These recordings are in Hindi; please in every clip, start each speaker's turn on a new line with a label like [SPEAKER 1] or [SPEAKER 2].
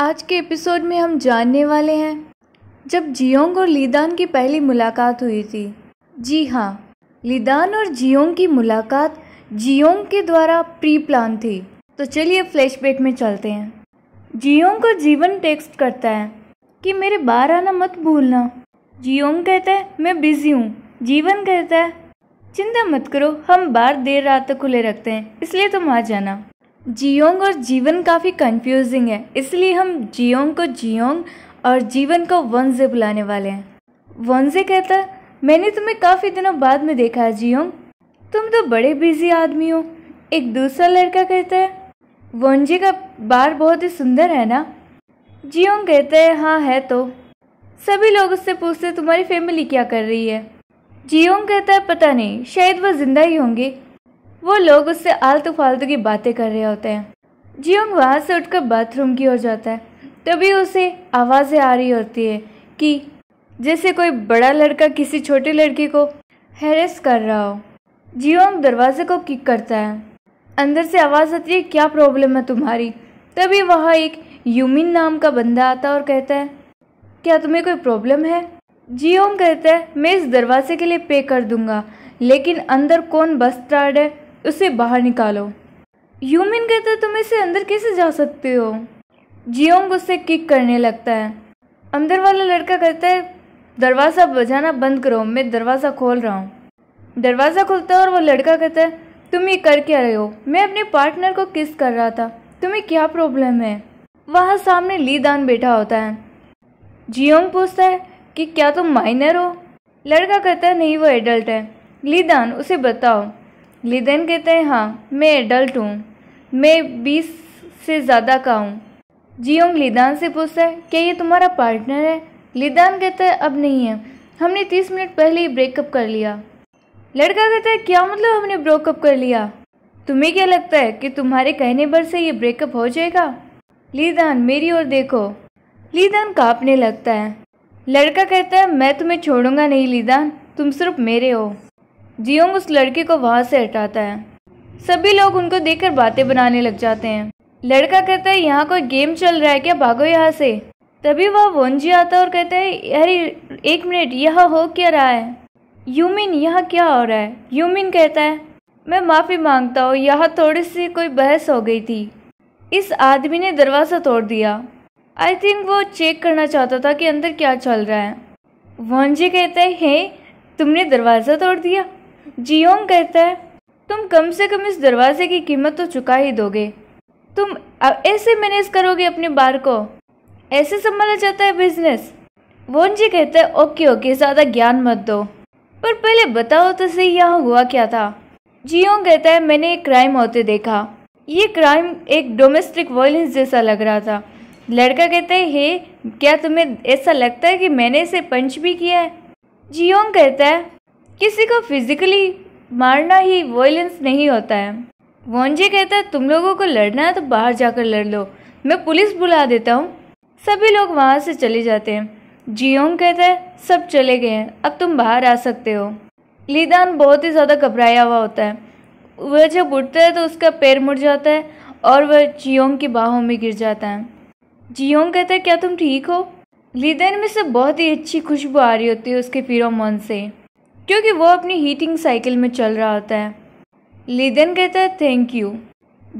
[SPEAKER 1] आज के एपिसोड में हम जानने वाले हैं जब जियोंग और लीदान की पहली मुलाकात हुई थी जी हाँ लीदान और जियोंग की मुलाकात जियोंग के द्वारा प्री प्लान थी तो चलिए फ्लैशबैक में चलते हैं जियोंग को जीवन टेक्स्ट करता है कि मेरे बार आना मत भूलना जियोंग कहता है मैं बिजी हूँ जीवन कहता है चिंता मत करो हम बार देर रात तक खुले रखते हैं इसलिए तुम आ जाना जियोंग और जीवन काफ़ी कंफ्यूजिंग है इसलिए हम जियोंग को जियोंग और जीवन को वनजे बुलाने वाले हैं वनजे कहता मैंने तुम्हें काफ़ी दिनों बाद में देखा है जियोंग तुम तो बड़े बिजी आदमी हो एक दूसरा लड़का कहता है वनजे का बार बहुत ही सुंदर है ना जियोंग कहता है हाँ है तो सभी लोग उससे पूछते तुम्हारी फैमिली क्या कर रही है जियोंग कहता है पता नहीं शायद वह जिंदा ही होंगे वो लोग उससे आलतू फालतू की बातें कर रहे होते हैं जियोंग वहाँ से उठकर बाथरूम की ओर जाता है तभी उसे आवाज़ें आ रही होती है कि जैसे कोई बड़ा लड़का किसी छोटी लड़की को हैरेस कर रहा हो जियोंग दरवाजे को किक करता है अंदर से आवाज़ आती है क्या प्रॉब्लम है तुम्हारी तभी वहाँ एक यूमिन नाम का बंदा आता और कहता है क्या तुम्हें कोई प्रॉब्लम है जियोंग कहता है मैं इस दरवाजे के लिए पे कर दूंगा लेकिन अंदर कौन बस है उसे बाहर निकालो यूमिन कहता है तुम इसे अंदर कैसे जा सकते हो जियोंग उसे किक करने लगता है अंदर वाला लड़का कहता है दरवाज़ा बजाना बंद करो मैं दरवाज़ा खोल रहा हूँ दरवाज़ा खुलता है और वो लड़का कहता है तुम ये कर क्या रहे हो मैं अपने पार्टनर को किस कर रहा था तुम्हें क्या प्रॉब्लम है वहाँ सामने ली दान बैठा होता है जियोंग पूछता है कि क्या तुम माइनर हो लड़का कहता है नहीं वो एडल्ट है लीदान उसे बताओ लिदन कहते हैं हाँ मैं एडल्ट हूँ मैं बीस से ज़्यादा का हूँ जियोंग लिदान से पूछता है क्या ये तुम्हारा पार्टनर है लिदान कहता है अब नहीं है हमने तीस मिनट पहले ही ब्रेकअप कर लिया लड़का कहता है क्या मतलब हमने ब्रेकअप कर लिया तुम्हें क्या लगता है कि तुम्हारे कहने पर से ये ब्रेकअप हो जाएगा लीदान मेरी ओर देखो लीदान कांपने लगता है लड़का कहता है मैं तुम्हें छोड़ूंगा नहीं लीदान तुम सिर्फ मेरे हो जियोंग उस लड़के को वहाँ से हटाता है सभी लोग उनको देखकर बातें बनाने लग जाते हैं लड़का कहता है यहाँ कोई गेम चल रहा है क्या भागो यहाँ से तभी वह वंजी आता है और कहता है अरे एक मिनट यह हो क्या रहा है यूमिन यह क्या हो रहा है यूमिन कहता है मैं माफ़ी मांगता हूँ यहाँ थोड़ी सी कोई बहस हो गई थी इस आदमी ने दरवाज़ा तोड़ दिया आई थिंक वो चेक करना चाहता था कि अंदर क्या चल रहा है वंजी कहता है हे तुमने दरवाज़ा तोड़ दिया जियोंग कहता है तुम कम से कम इस दरवाजे की कीमत तो चुका ही दोगे तुम ऐसे मैनेज करोगे अपने बार को ऐसे संभाला जाता है बिजनेस वोन जी कहते हैं ओके ओके ज़्यादा ज्ञान मत दो पर पहले बताओ तो सही यहाँ हुआ क्या था जियोंग कहता है मैंने एक क्राइम होते देखा ये क्राइम एक डोमेस्टिक वायलेंस जैसा लग रहा था लड़का कहता है हे क्या तुम्हें ऐसा लगता है कि मैंने इसे पंच भी किया है जियोंग कहता है किसी को फिजिकली मारना ही वायलेंस नहीं होता है वॉन्जे कहता है तुम लोगों को लड़ना है तो बाहर जाकर लड़ लो मैं पुलिस बुला देता हूँ सभी लोग वहाँ से चले जाते हैं जियोंग कहता है सब चले गए हैं अब तुम बाहर आ सकते हो लीदान बहुत ही ज़्यादा घबराया हुआ होता है वह जब उठता है तो उसका पैर मुड़ जाता है और वह जियोंग की बाहों में गिर जाता है जियोंग कहता है क्या तुम ठीक हो लीदान में से बहुत ही अच्छी खुशबू आ रही होती है उसके फिरोमोन से क्योंकि वो अपनी हीटिंग साइकिल में चल रहा होता है लीदेन कहता है थैंक यू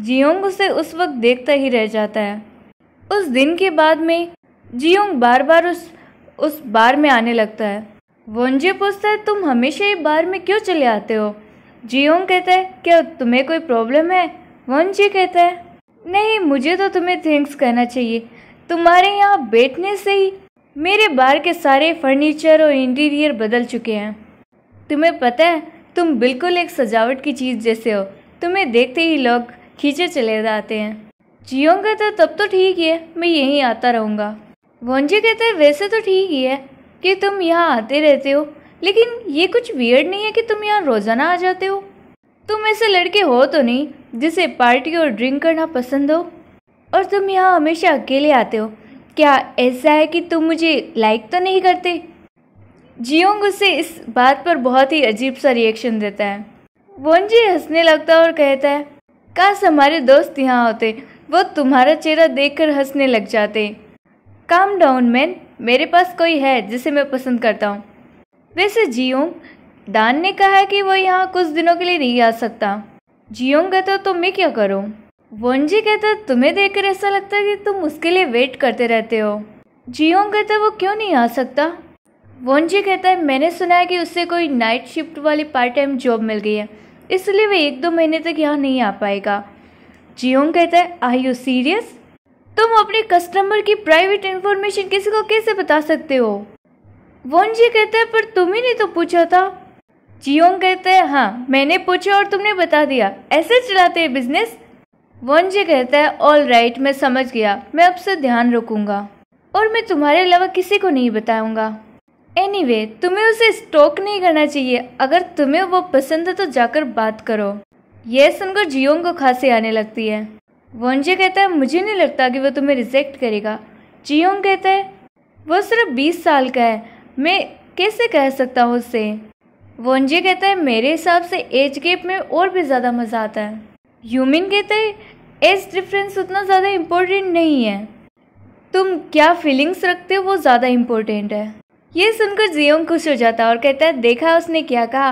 [SPEAKER 1] जियोंग उसे उस वक्त देखता ही रह जाता है उस दिन के बाद में जियोंग बार बार उस उस बार में आने लगता है वंजे पूछता है तुम हमेशा ही बार में क्यों चले आते हो जियोंग कहता है क्या तुम्हें कोई प्रॉब्लम है वंजे कहता है नहीं मुझे तो तुम्हें थैंक्स कहना चाहिए तुम्हारे यहाँ बैठने से ही मेरे बार के सारे फर्नीचर और इंटीरियर बदल चुके हैं तुम्हें पता है तुम बिल्कुल एक सजावट की चीज़ जैसे हो तुम्हें देखते ही लोग खींचे चले जाते हैं जियोंगा तो तब तो ठीक ही है मैं यहीं आता रहूँगा वोंजी कहते हैं वैसे तो ठीक ही है कि तुम यहाँ आते रहते हो लेकिन ये कुछ वियर्ड नहीं है कि तुम यहाँ रोज़ाना आ जाते हो तुम ऐसे लड़के हो तो नहीं जिसे पार्टी और ड्रिंक करना पसंद हो और तुम यहाँ हमेशा अकेले आते हो क्या ऐसा है कि तुम मुझे लाइक तो नहीं करते जियोंग उसे इस बात पर बहुत ही अजीब सा रिएक्शन देता है वोनजी हंसने लगता है और कहता है काश हमारे दोस्त यहाँ होते वो तुम्हारा चेहरा देखकर हंसने लग जाते काम डाउन मैन मेरे पास कोई है जिसे मैं पसंद करता हूँ वैसे जियोंग दान ने कहा है कि वो यहाँ कुछ दिनों के लिए नहीं आ सकता जियोंग कहता तो मैं क्या करूँ वोनजी कहता तुम्हें देखकर ऐसा लगता है कि तुम उसके लिए वेट करते रहते हो जियोंग कहता वो क्यों नहीं आ सकता जी कहता है मैंने सुना है कि उससे कोई नाइट शिफ्ट वाली पार्ट टाइम जॉब मिल गई है इसलिए वह एक दो महीने तक यहाँ नहीं आ पाएगा जियोंग कहता है आई यू सीरियस तुम अपने कस्टमर की प्राइवेट इन्फॉर्मेशन किसी को कैसे बता सकते हो जी कहता है पर तुम ही ने तो पूछा था जियोंग कहता है हाँ मैंने पूछा और तुमने बता दिया ऐसे चलाते हैं बिजनेस जी कहता है ऑल राइट right, मैं समझ गया मैं अब से ध्यान रखूंगा और मैं तुम्हारे अलावा किसी को नहीं बताऊंगा एनी anyway, तुम्हें उसे स्टॉक नहीं करना चाहिए अगर तुम्हें वो पसंद है तो जाकर बात करो यह सुनकर जियोंग को खांसी आने लगती है वनजे कहता है मुझे नहीं लगता कि वो तुम्हें रिजेक्ट करेगा जियोंग कहता है वो सिर्फ बीस साल का है मैं कैसे कह सकता हूँ उससे वनजे कहता है मेरे हिसाब से एज गेप में और भी ज़्यादा मज़ा आता है ह्यूमिन कहते हैं एज डिफरेंस उतना ज़्यादा इम्पोर्टेंट नहीं है तुम क्या फीलिंग्स रखते हो वो ज़्यादा इम्पोर्टेंट है ये सुनकर जियोंग खुश हो जाता और कहता है देखा उसने क्या कहा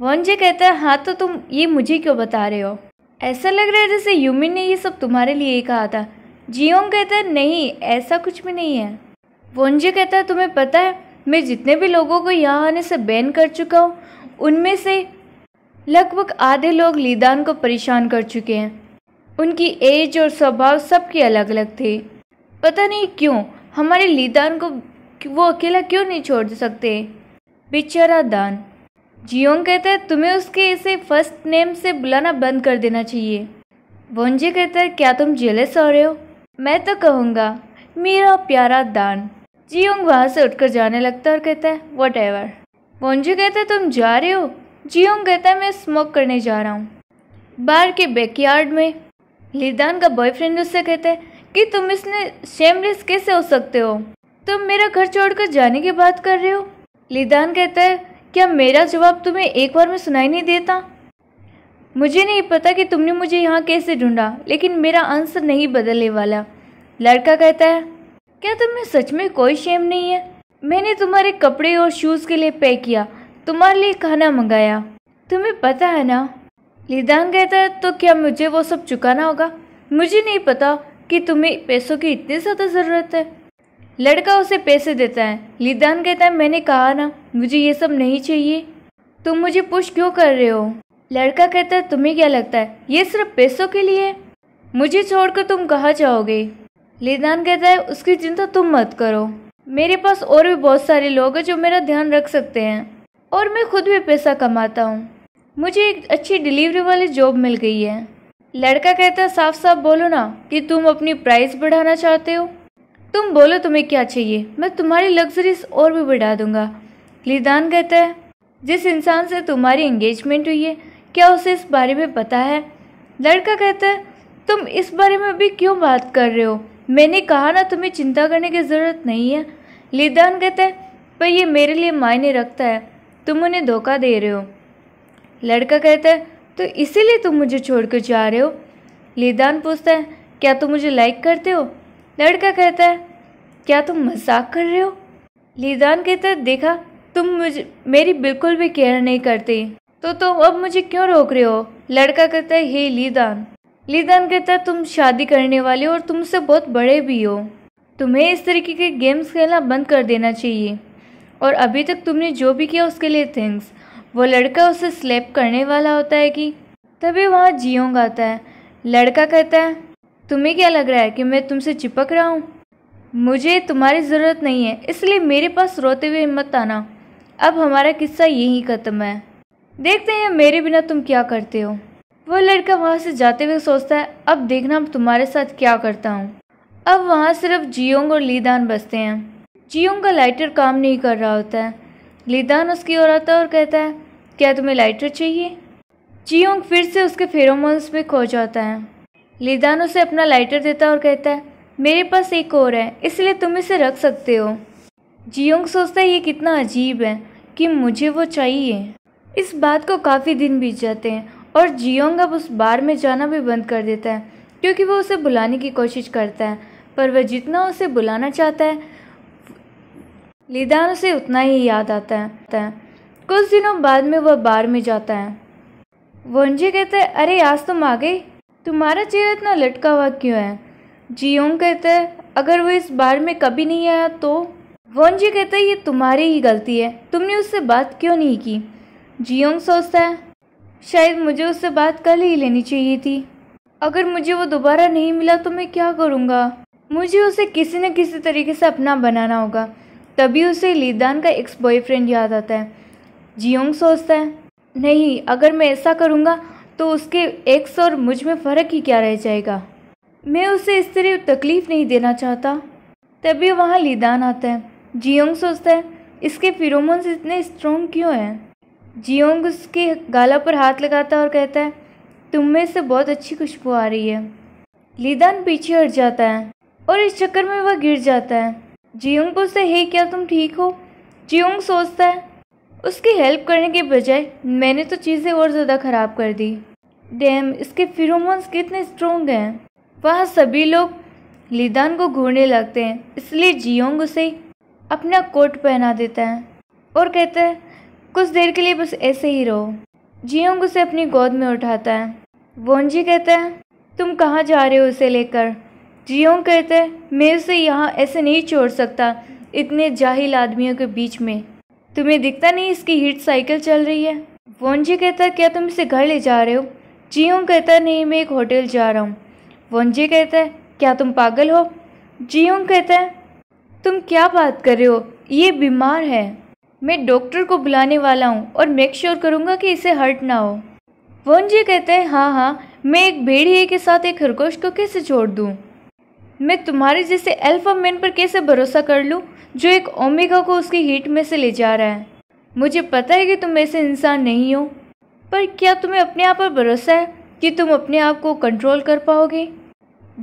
[SPEAKER 1] वनजे कहता है हाँ तो तुम ये मुझे क्यों बता रहे हो ऐसा लग रहा है जैसे यूमिन ने ये सब तुम्हारे लिए ही कहा था जियोंग कहता है नहीं ऐसा कुछ भी नहीं है वनजे कहता है तुम्हें पता है मैं जितने भी लोगों को यहाँ आने से बैन कर चुका हूँ उनमें से लगभग आधे लोग लीदान को परेशान कर चुके हैं उनकी एज और स्वभाव सबके अलग अलग थे पता नहीं क्यों हमारे लीदान को वो अकेला क्यों नहीं छोड़ सकते बेचारा दान जियोंग कहता है तुम्हें उसके इसे फर्स्ट नेम से बुलाना बंद कर देना चाहिए वंजे कहता है क्या तुम जेलस हो रहे हो मैं तो कहूँगा मेरा प्यारा दान जियोंग वहाँ से उठकर जाने लगता है और कहता है वट एवर वंजे कहता है तुम जा रहे हो जियोंग कहता है मैं स्मोक करने जा रहा हूँ बार के बैकयार्ड में लिदान का बॉयफ्रेंड उससे कहता है कि तुम इसने शेमलेस कैसे हो सकते हो तुम मेरा घर छोड़कर जाने की बात कर रहे हो लिदान कहता है क्या मेरा जवाब तुम्हें एक बार में सुनाई नहीं देता मुझे नहीं पता कि तुमने मुझे यहाँ कैसे ढूंढा लेकिन मेरा आंसर नहीं बदलने वाला लड़का कहता है क्या तुम्हें सच में कोई शेम नहीं है मैंने तुम्हारे कपड़े और शूज़ के लिए पैक किया तुम्हारे लिए खाना मंगाया तुम्हें पता है ना लिदान कहता है तो क्या मुझे वो सब चुकाना होगा मुझे नहीं पता कि तुम्हें पैसों की इतनी ज़्यादा ज़रूरत है लड़का उसे पैसे देता है लिदान कहता है मैंने कहा ना मुझे ये सब नहीं चाहिए तुम मुझे पुश क्यों कर रहे हो लड़का कहता है तुम्हें क्या लगता है ये सिर्फ पैसों के लिए मुझे छोड़कर तुम कहाँ जाओगे लिदान कहता है उसकी चिंता तुम मत करो मेरे पास और भी बहुत सारे लोग हैं जो मेरा ध्यान रख सकते हैं और मैं खुद भी पैसा कमाता हूँ मुझे एक अच्छी डिलीवरी वाली जॉब मिल गई है लड़का कहता है साफ साफ बोलो ना कि तुम अपनी प्राइस बढ़ाना चाहते हो तुम बोलो तुम्हें क्या चाहिए मैं तुम्हारी लग्जरीज और भी बढ़ा दूंगा लिदान कहता है जिस इंसान से तुम्हारी इंगेजमेंट हुई है क्या उसे इस बारे में पता है लड़का कहता है तुम इस बारे में अभी क्यों बात कर रहे हो मैंने कहा ना तुम्हें चिंता करने की ज़रूरत नहीं है लिदान कहता है पर यह मेरे लिए मायने रखता है तुम उन्हें धोखा दे रहे हो लड़का कहता है तो इसीलिए तुम मुझे छोड़कर जा रहे हो लिदान पूछता है क्या तुम मुझे लाइक करते हो लड़का कहता है क्या तुम मजाक कर रहे हो लीदान कहता है देखा तुम मुझ मेरी बिल्कुल भी केयर नहीं करती तो तुम अब मुझे क्यों रोक रहे हो लड़का कहता है हे लीदान लीदान कहता है तुम शादी करने वाले हो और तुमसे बहुत बड़े भी हो तुम्हें इस तरीके के गेम्स खेलना बंद कर देना चाहिए और अभी तक तुमने जो भी किया उसके लिए थैंक्स वो लड़का उसे स्लैप करने वाला होता है कि तभी वहाँ जियोंग आता है लड़का कहता है तुम्हें क्या लग रहा है कि मैं तुमसे चिपक रहा हूँ मुझे तुम्हारी ज़रूरत नहीं है इसलिए मेरे पास रोते हुए हिम्मत आना अब हमारा किस्सा यहीं ख़त्म है देखते हैं मेरे बिना तुम क्या करते हो वो लड़का वहाँ से जाते हुए सोचता है अब देखना तुम्हारे साथ क्या करता हूँ अब वहाँ सिर्फ जियोंग और लीदान बसते हैं जियोंग का लाइटर काम नहीं कर रहा होता है लीदान उसकी ओर आता है और कहता है क्या तुम्हें लाइटर चाहिए जियोंग फिर से उसके फेरोमोन्स में खो जाता है लिदान उसे अपना लाइटर देता और कहता है मेरे पास एक और है इसलिए तुम इसे रख सकते हो जियोंग सोचता है ये कितना अजीब है कि मुझे वो चाहिए इस बात को काफ़ी दिन बीत जाते हैं और जियोंग अब उस बार में जाना भी बंद कर देता है क्योंकि वो उसे बुलाने की कोशिश करता है पर वह जितना उसे बुलाना चाहता है लिदान उसे उतना ही याद आता है कुछ दिनों बाद में वह बार में जाता है वंजे कहता है अरे आज तुम आ गई तुम्हारा चेहरा इतना लटका हुआ क्यों है जियोंग कहता है अगर वो इस बार में कभी नहीं आया तो वन जी कहता है ये तुम्हारी ही गलती है तुमने उससे बात क्यों नहीं की जियोंग सोचता है शायद मुझे उससे बात कल ही लेनी चाहिए थी अगर मुझे वो दोबारा नहीं मिला तो मैं क्या करूँगा मुझे उसे किसी न किसी तरीके से अपना बनाना होगा तभी उसे लीदान का एक्स बॉयफ्रेंड याद आता है जियोंग सोचता है नहीं अगर मैं ऐसा करूँगा तो उसके एक्स और मुझ में फ़र्क ही क्या रह जाएगा मैं उसे इस तरह तकलीफ़ नहीं देना चाहता तभी वहाँ लीदान आता है जियोंग सोचता है इसके फिरोमोन्स इतने स्ट्रॉन्ग क्यों हैं जियोंग उसके गाला पर हाथ लगाता है और कहता है तुम में से बहुत अच्छी खुशबू आ रही है लीदान पीछे हट जाता है और इस चक्कर में वह गिर जाता है जियोंग पूछता है हे क्या तुम ठीक हो जियोंग सोचता है उसकी हेल्प करने के बजाय मैंने तो चीज़ें और ज़्यादा ख़राब कर दी डैम इसके फिरोमोन्स कितने स्ट्रोंग हैं वहाँ सभी लोग लिदान को घूरने लगते हैं इसलिए जियोंग उसे अपना कोट पहना देता है और कहता है कुछ देर के लिए बस ऐसे ही रहो जियोंग उसे अपनी गोद में उठाता है वोनजी कहता है तुम कहाँ जा रहे हो उसे लेकर जियोंग कहते है मैं उसे यहाँ ऐसे नहीं छोड़ सकता इतने जाहिल आदमियों के बीच में तुम्हें दिखता नहीं इसकी हीट साइकिल चल रही है जी कहता क्या तुम इसे घर ले जा रहे हो जी हूँ कहता नहीं मैं एक होटल जा रहा हूँ जी कहता है क्या तुम पागल हो जी हूँ कहता है तुम क्या बात कर रहे हो ये बीमार है मैं डॉक्टर को बुलाने वाला हूँ और मेक श्योर करूँगा कि इसे हर्ट ना हो जी कहते हैं हाँ हाँ मैं एक भेड़िए के साथ एक खरगोश को कैसे छोड़ दूँ मैं तुम्हारे जैसे अल्फा मैन पर कैसे भरोसा कर लूँ जो एक ओमेगा को उसकी हीट में से ले जा रहा है मुझे पता है कि तुम ऐसे इंसान नहीं हो पर क्या तुम्हें अपने आप पर भरोसा है कि तुम अपने आप को कंट्रोल कर पाओगे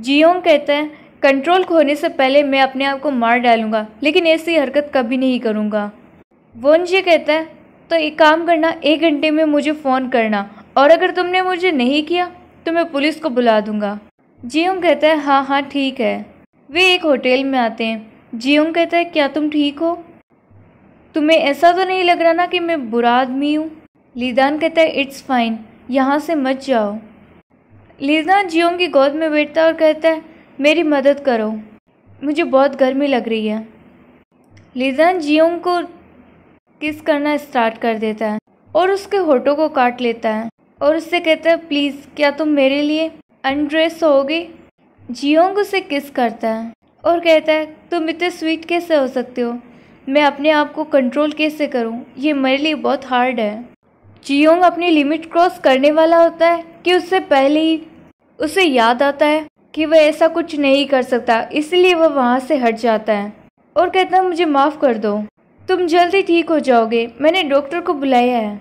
[SPEAKER 1] जियोंग कहता है कंट्रोल खोने से पहले मैं अपने आप को मार डालूंगा लेकिन ऐसी हरकत कभी नहीं करूंगा वोनजे कहता है तो एक काम करना एक घंटे में मुझे फ़ोन करना और अगर तुमने मुझे नहीं किया तो मैं पुलिस को बुला दूंगा जियोंग कहता है हाँ हाँ ठीक है वे एक होटल में आते हैं जियोंग कहता है क्या तुम ठीक हो तुम्हें ऐसा तो नहीं लग रहा ना कि मैं बुरा आदमी हूँ लीदान कहता है इट्स फाइन यहाँ से मत जाओ लीदान जियोंग की गोद में बैठता है और कहता है मेरी मदद करो मुझे बहुत गर्मी लग रही है लीदान जियोंग को किस करना स्टार्ट कर देता है और उसके होठों को काट लेता है और उससे कहता है प्लीज़ क्या तुम मेरे लिए अनड्रेस होगी जियोंग उसे किस करता है और कहता है तुम इतने स्वीट कैसे हो सकते हो मैं अपने आप को कंट्रोल कैसे करूँ ये मेरे लिए बहुत हार्ड है जियोंग अपनी लिमिट क्रॉस करने वाला होता है कि उससे पहले ही उसे याद आता है कि वह ऐसा कुछ नहीं कर सकता इसलिए वह वहाँ से हट जाता है और कहता है मुझे माफ़ कर दो तुम जल्दी ठीक हो जाओगे मैंने डॉक्टर को बुलाया है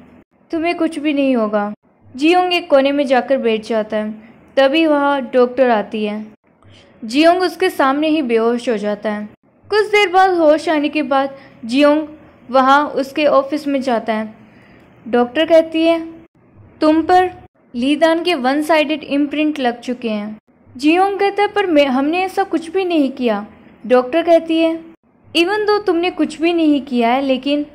[SPEAKER 1] तुम्हें कुछ भी नहीं होगा जियोंग एक कोने में जाकर बैठ जाता है तभी वहाँ डॉक्टर आती है जियोंग उसके सामने ही बेहोश हो जाता है कुछ देर बाद होश आने के बाद जियोंग वहाँ उसके ऑफिस में जाता है डॉक्टर कहती है तुम पर लीदान के वन साइडेड इम्प्रिंट लग चुके हैं जियोंग कहता है पर हमने ऐसा कुछ भी नहीं किया डॉक्टर कहती है इवन दो तुमने कुछ भी नहीं किया है लेकिन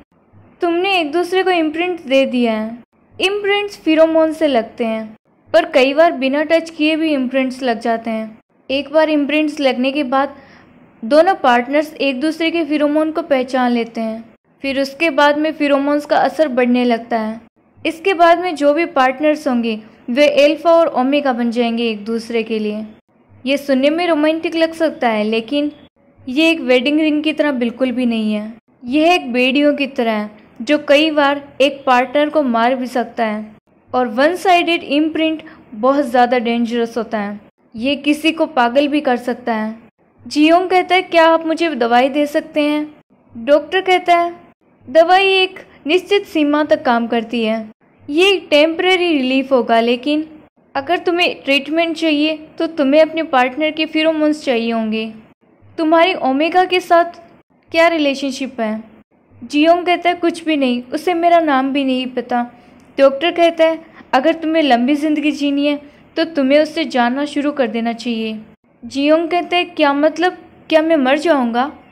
[SPEAKER 1] तुमने एक दूसरे को इम्प्रिंट दे दिया है इम्प्रिंट्स फिरोमोन से लगते हैं पर कई बार बिना टच किए भी इम्प्रिंट्स लग जाते हैं एक बार इम्प्रिंट्स लगने के बाद दोनों पार्टनर्स एक दूसरे के फिरोमोन को पहचान लेते हैं फिर उसके बाद में फिरोमोन्स का असर बढ़ने लगता है इसके बाद में जो भी पार्टनर्स होंगे वे एल्फा और ओमेगा बन जाएंगे एक दूसरे के लिए ये सुनने में रोमांटिक लग सकता है लेकिन ये एक वेडिंग रिंग की तरह बिल्कुल भी नहीं है यह एक बेड़ियों की तरह है जो कई बार एक पार्टनर को मार भी सकता है और वन साइडेड इम्प्रिंट बहुत ज़्यादा डेंजरस होता है ये किसी को पागल भी कर सकता है जियोंग कहता है क्या आप मुझे दवाई दे सकते हैं डॉक्टर कहता है दवाई एक निश्चित सीमा तक काम करती है ये टेम्प्रेरी रिलीफ होगा लेकिन अगर तुम्हें ट्रीटमेंट चाहिए तो तुम्हें अपने पार्टनर के फिरोमोन्स चाहिए होंगे तुम्हारी ओमेगा के साथ क्या रिलेशनशिप है जियोंग कहता है कुछ भी नहीं उसे मेरा नाम भी नहीं पता डॉक्टर कहता है अगर तुम्हें लंबी ज़िंदगी जीनी है तो तुम्हें उससे जानना शुरू कर देना चाहिए जियोंग कहते क्या मतलब क्या मैं मर जाऊँगा